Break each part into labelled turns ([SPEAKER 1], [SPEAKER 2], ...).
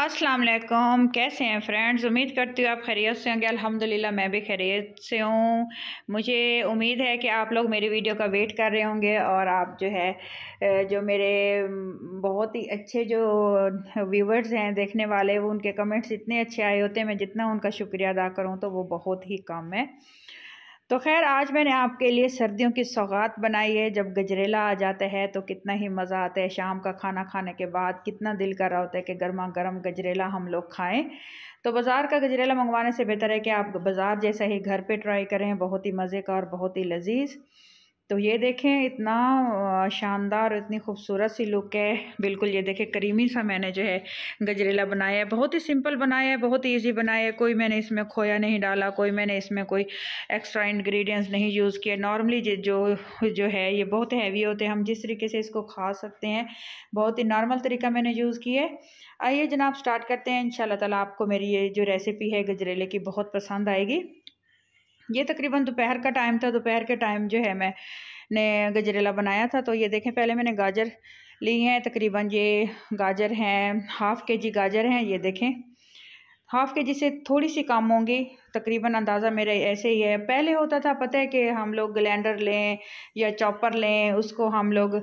[SPEAKER 1] अस्सलाम वालेकुम कैसे हैं फ्रेंड्स उम्मीद करती हूँ आप खैरियत से होंगे अल्हम्दुलिल्लाह मैं भी खैरियत से हूँ मुझे उम्मीद है कि आप लोग मेरी वीडियो का वेट कर रहे होंगे और आप जो है जो मेरे बहुत ही अच्छे जो व्यूवर्स हैं देखने वाले वो उनके कमेंट्स इतने अच्छे आए होते हैं मैं जितना उनका शुक्रिया अदा करूँ तो वो बहुत ही कम है तो खैर आज मैंने आपके लिए सर्दियों की सौगात बनाई है जब गजरेला आ जाता है तो कितना ही मज़ा आता है शाम का खाना खाने के बाद कितना दिल कर रहा होता है कि गर्मा गर्म गजरेला हम लोग खाएं तो बाज़ार का गजरेला मंगवाने से बेहतर है कि आप बाज़ार जैसा ही घर पे ट्राई करें बहुत ही मज़े का और बहुत ही लजीज़ तो ये देखें इतना शानदार इतनी खूबसूरत सी लुक है बिल्कुल ये देखें करीमी सा मैंने जो है गजरेला बनाया है बहुत ही सिंपल बनाया है बहुत ही ईजी बनाया है कोई मैंने इसमें खोया नहीं डाला कोई मैंने इसमें कोई एक्स्ट्रा इंग्रेडिएंट्स नहीं यूज़ किए नॉर्मली जो जो है ये बहुत हैवी होते हैं हम जिस तरीके से इसको खा सकते हैं बहुत ही नॉर्मल तरीका मैंने यूज़ किया है आइए जनाब स्टार्ट करते हैं इन ताला आपको मेरी ये जो रेसिपी है गजरेले की बहुत पसंद आएगी ये तकरीबन दोपहर का टाइम था दोपहर के टाइम जो है मैंने गजरेला बनाया था तो ये देखें पहले मैंने गाजर ली हैं तकरीबन ये गाजर हैं हाफ़ के जी गाजर हैं ये देखें हाफ़ के जी से थोड़ी सी कम होंगी तकरीबन अंदाज़ा मेरा ऐसे ही है पहले होता था पता है कि हम लोग ग्लैंडर लें या चॉपर लें उसको हम लोग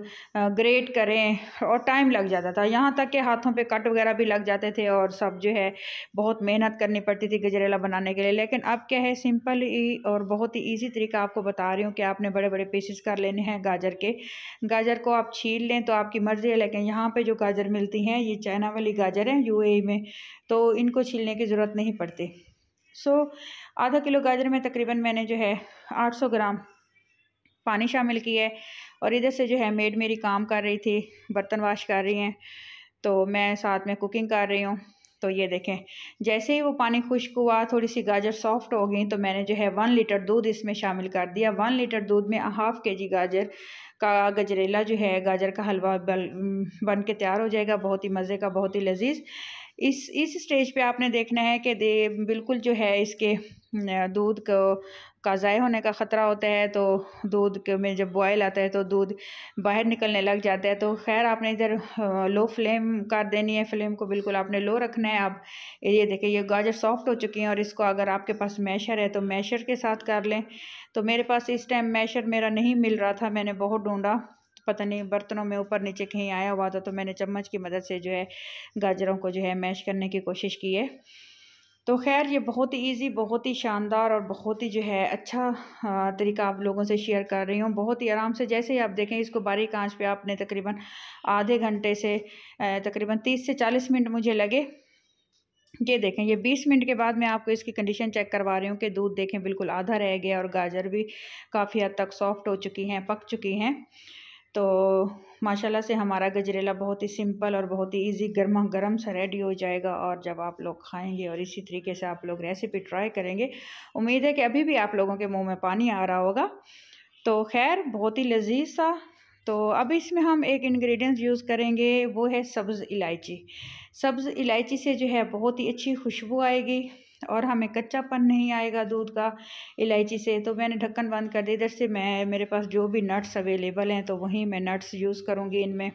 [SPEAKER 1] ग्रेट करें और टाइम लग जाता था यहाँ तक कि हाथों पे कट वगैरह भी लग जाते थे और सब जो है बहुत मेहनत करनी पड़ती थी गजरेला बनाने के लिए लेकिन अब क्या है सिंपल ही और बहुत ही ईजी तरीका आपको बता रही हूँ कि आपने बड़े बड़े पीसेस कर लेने हैं गाजर के गाजर को आप छील लें तो आपकी मर्ज़ी है लेकिन यहाँ पर जो गाजर मिलती हैं ये चाइना वाली गाजर हैं यू में तो इनको छीलने की ज़रूरत नहीं पड़ती सो आधा किलो गाजर में तकरीबन मैंने जो है 800 ग्राम पानी शामिल किया है और इधर से जो है मेड मेरी काम कर रही थी बर्तन वाश कर रही हैं तो मैं साथ में कुकिंग कर रही हूँ तो ये देखें जैसे ही वो पानी खुश्क हुआ थोड़ी सी गाजर सॉफ्ट हो गई तो मैंने जो है वन लीटर दूध इसमें शामिल कर दिया वन लीटर दूध में हाफ़ के जी गाजर का गजरेला जो है गाजर का हलवा बन के तैयार हो जाएगा बहुत ही मज़े का बहुत ही लजीज इस इस स्टेज पे आपने देखना है कि दे बिल्कुल जो है इसके दूध को का ज़ाय होने का ख़तरा होता है तो दूध के में जब बॉयल आता है तो दूध बाहर निकलने लग जाता है तो खैर आपने इधर लो फ्लेम कर देनी है फ्लेम को बिल्कुल आपने लो रखना है आप ये देखिए ये गाजर सॉफ्ट हो चुकी हैं और इसको अगर आपके पास मैशर है तो मैशर के साथ कर लें तो मेरे पास इस टाइम मैशर मेरा नहीं मिल रहा था मैंने बहुत ढूँढा पता नहीं बर्तनों में ऊपर नीचे कहीं आया हुआ था तो मैंने चम्मच की मदद से जो है गाजरों को जो है मैश करने की कोशिश की है तो खैर ये बहुत ही ईजी बहुत ही शानदार और बहुत ही जो है अच्छा तरीका आप लोगों से शेयर कर रही हूँ बहुत ही आराम से जैसे ही आप देखें इसको बारीक आंच पे आपने तकरीबन आधे घंटे से तकरीबन तीस से चालीस मिनट मुझे लगे ये देखें ये 20 मिनट के बाद मैं आपको इसकी कंडीशन चेक करवा रही हूँ कि दूध देखें बिल्कुल आधा रह गया और गाजर भी काफ़ी हद तक सॉफ्ट हो चुकी हैं पक चुकी हैं तो माशाल्लाह से हमारा गजरेला बहुत ही सिंपल और बहुत ही इजी गर्मा गर्म सा रेडी हो जाएगा और जब आप लोग खाएंगे और इसी तरीके से आप लोग रेसिपी ट्राई करेंगे उम्मीद है कि अभी भी आप लोगों के मुंह में पानी आ रहा होगा तो खैर बहुत ही लजीज सा तो अब इसमें हम एक इंग्रेडिएंट्स यूज़ करेंगे वो है सब्ज़ इलायची सब्ज़ इलायची से जो है बहुत ही अच्छी खुशबू आएगी और हमें कच्चापन नहीं आएगा दूध का इलायची से तो मैंने ढक्कन बंद कर दिया इधर से मैं मेरे पास जो भी नट्स अवेलेबल हैं तो वहीं मैं नट्स यूज़ करूँगी इनमें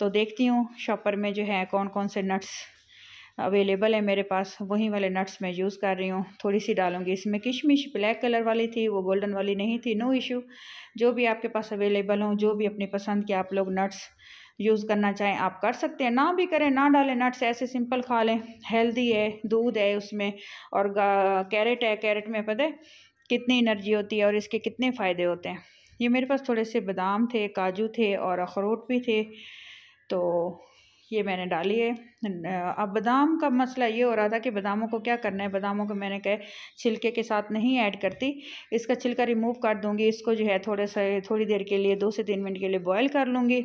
[SPEAKER 1] तो देखती हूँ शॉपर में जो है कौन कौन से नट्स अवेलेबल है मेरे पास वहीं वाले नट्स मैं यूज़ कर रही हूँ थोड़ी सी डालूंगी इसमें किशमिश ब्लैक कलर वाली थी वो गोल्डन वाली नहीं थी नो इशू जो भी आपके पास अवेलेबल हों जो भी अपनी पसंद के आप लोग नट्स यूज़ करना चाहें आप कर सकते हैं ना भी करें ना डालें नट्स ऐसे सिंपल खा लें हेल्दी है दूध है उसमें और कैरेट है कैरेट में पता है कितनी एनर्जी होती है और इसके कितने फ़ायदे होते हैं ये मेरे पास थोड़े से बादाम थे काजू थे और अखरोट भी थे तो ये मैंने डाली है अब बादाम का मसला ये हो रहा था कि बादामों को क्या करना है बादामों को मैंने कहे छिलके के साथ नहीं ऐड करती इसका छिलका रिमूव कर दूंगी इसको जो है थोड़े से थोड़ी देर के लिए दो से तीन मिनट के लिए बॉयल कर लूँगी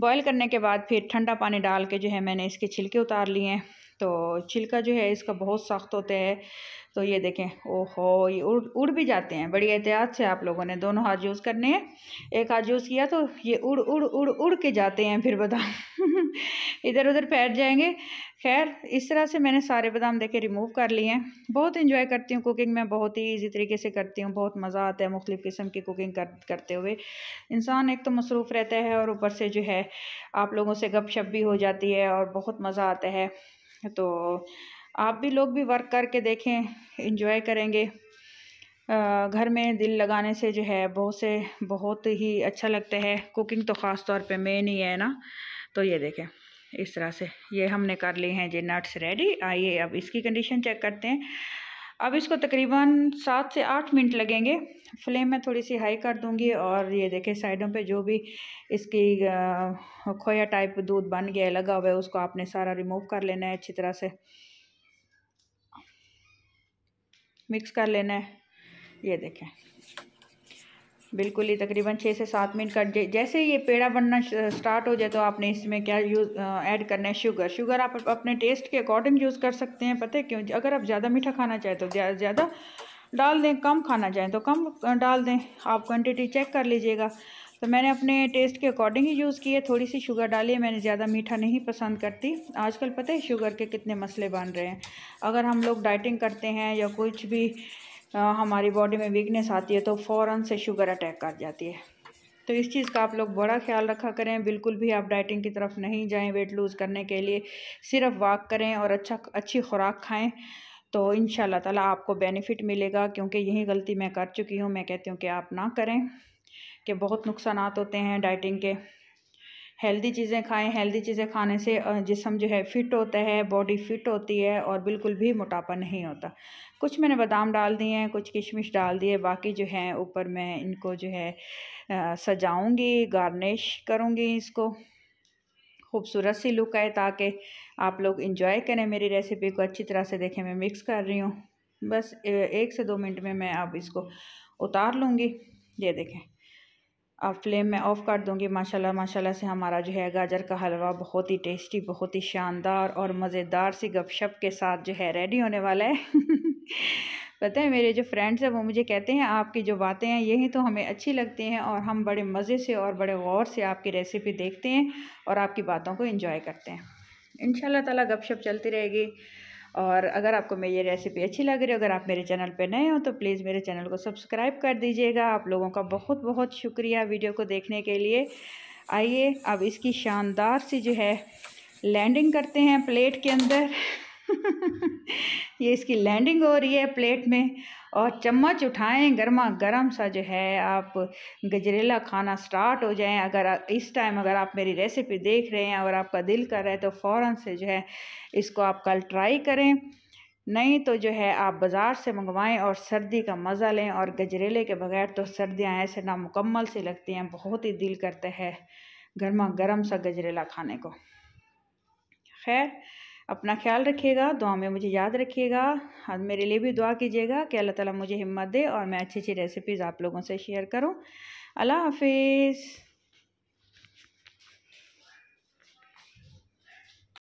[SPEAKER 1] बॉयल करने के बाद फिर ठंडा पानी डाल के जो है मैंने इसके छिलके उतार लिए तो छिलका जो है इसका बहुत सख्त होता है तो ये देखें ओहो ये उड़ उड़ भी जाते हैं बड़ी एहतियात से आप लोगों ने दोनों हाथ यूज़ करने हैं एक हाथ यूज़ किया तो ये उड़ उड़ उड़ उड़ के जाते हैं फिर बादाम इधर उधर फैट जाएंगे खैर इस तरह से मैंने सारे बादाम देखे रिमूव कर लिए हैं बहुत इंजॉय करती हूँ कुकिंग मैं बहुत ही ईजी तरीके से करती हूँ बहुत मज़ा आता है मुख्तु किस्म की कुकिंग कर, करते हुए इंसान एक तो मसरूफ़ रहता है और ऊपर से जो है आप लोगों से गपशप भी हो जाती है और बहुत मज़ा आता है तो आप भी लोग भी वर्क करके देखें इन्जॉय करेंगे घर में दिल लगाने से जो है बहुत से बहुत ही अच्छा लगता है कुकिंग तो ख़ास तौर पे मेन ही है ना तो ये देखें इस तरह से ये हमने कर लिए हैं जी नट्स रेडी आइए अब इसकी कंडीशन चेक करते हैं अब इसको तकरीबन सात से आठ मिनट लगेंगे फ्लेम मैं थोड़ी सी हाई कर दूंगी और ये देखें साइडों पे जो भी इसकी खोया टाइप दूध बन गया है लगा हुआ है उसको आपने सारा रिमूव कर लेना है अच्छी तरह से मिक्स कर लेना है ये देखें बिल्कुल ही तकरीबन छः से सात मिनट का जैसे ये पेड़ा बनना स्टार्ट हो जाए तो आपने इसमें क्या यूज़ ऐड करना है शुगर शुगर आप अपने टेस्ट के अकॉर्डिंग यूज़ कर सकते हैं पता है क्यों अगर आप ज़्यादा मीठा खाना चाहें तो ज़्यादा डाल दें कम खाना चाहें तो कम डाल दें आप क्वान्टिटी चेक कर लीजिएगा तो मैंने अपने टेस्ट के अकॉर्डिंग ही यूज़ की है थोड़ी सी शुगर डाली है मैंने ज़्यादा मीठा नहीं पसंद करती आजकल पता है शुगर के कितने मसले बन रहे हैं अगर हम लोग डाइटिंग करते हैं या कुछ भी हमारी बॉडी में वीकनेस आती है तो फ़ौर से शुगर अटैक कर जाती है तो इस चीज़ का आप लोग बड़ा ख्याल रखा करें बिल्कुल भी आप डाइटिंग की तरफ नहीं जाएं वेट लूज़ करने के लिए सिर्फ वॉक करें और अच्छा अच्छी खुराक खाएं तो इन ताला आपको बेनिफिट मिलेगा क्योंकि यही गलती मैं कर चुकी हूँ मैं कहती हूँ कि आप ना करें कि बहुत नुकसान होते हैं डाइटिंग के हेल्दी चीज़ें खाएं हेल्दी चीज़ें खाने से जिसम जो है फिट होता है बॉडी फिट होती है और बिल्कुल भी मोटापा नहीं होता कुछ मैंने बादाम डाल दिए हैं कुछ किशमिश डाल दिए बाकी जो है ऊपर मैं इनको जो है सजाऊंगी गार्निश करूँगी इसको खूबसूरत सी लुक आए ताकि आप लोग इंजॉय करें मेरी रेसिपी को अच्छी तरह से देखें मैं मिक्स कर रही हूँ बस एक से दो मिनट में मैं अब इसको उतार लूँगी ये देखें अब फ्लेम में ऑफ़ कर दूंगी माशाल्लाह माशाल्लाह से हमारा जो है गाजर का हलवा बहुत ही टेस्टी बहुत ही शानदार और मज़ेदार सी गपशप के साथ जो है रेडी होने वाला है पता है मेरे जो फ्रेंड्स हैं वो मुझे कहते हैं आपकी जो बातें हैं यही तो हमें अच्छी लगती हैं और हम बड़े मज़े से और बड़े गौर से आपकी रेसिपी देखते हैं और आपकी बातों को इंजॉय करते हैं इन ताला गपशप चलती रहेगी और अगर आपको मेरी ये रेसिपी अच्छी लग रही हो अगर आप मेरे चैनल पे नए हो तो प्लीज़ मेरे चैनल को सब्सक्राइब कर दीजिएगा आप लोगों का बहुत बहुत शुक्रिया वीडियो को देखने के लिए आइए अब इसकी शानदार सी जो है लैंडिंग करते हैं प्लेट के अंदर ये इसकी लैंडिंग हो रही है प्लेट में और चम्मच उठाएं गर्मा गर्म सा जो है आप गजरेला खाना स्टार्ट हो जाएं अगर इस टाइम अगर आप मेरी रेसिपी देख रहे हैं और आपका दिल कर रहा है तो फ़ौर से जो है इसको आप कल ट्राई करें नहीं तो जो है आप बाज़ार से मंगवाएं और सर्दी का मज़ा लें और गजरेले के बगैर तो सर्दियाँ ऐसे नामुकम्मल सी लगती हैं बहुत ही दिल करता है गर्मा गर्म सा गजरेला खाने को खैर अपना ख्याल रखिएगा दुआ में मुझे याद रखिएगा और मेरे लिए भी दुआ कीजिएगा कि अल्लाह ताला मुझे हिम्मत दे और मैं अच्छी अच्छी रेसिपीज़ आप लोगों से शेयर करूँ अल्लाह हाफिज़